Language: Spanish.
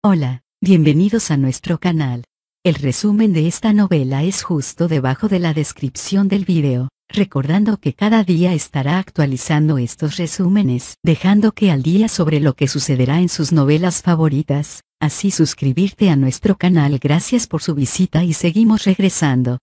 Hola, bienvenidos a nuestro canal. El resumen de esta novela es justo debajo de la descripción del video, recordando que cada día estará actualizando estos resúmenes, dejando que al día sobre lo que sucederá en sus novelas favoritas, así suscribirte a nuestro canal. Gracias por su visita y seguimos regresando.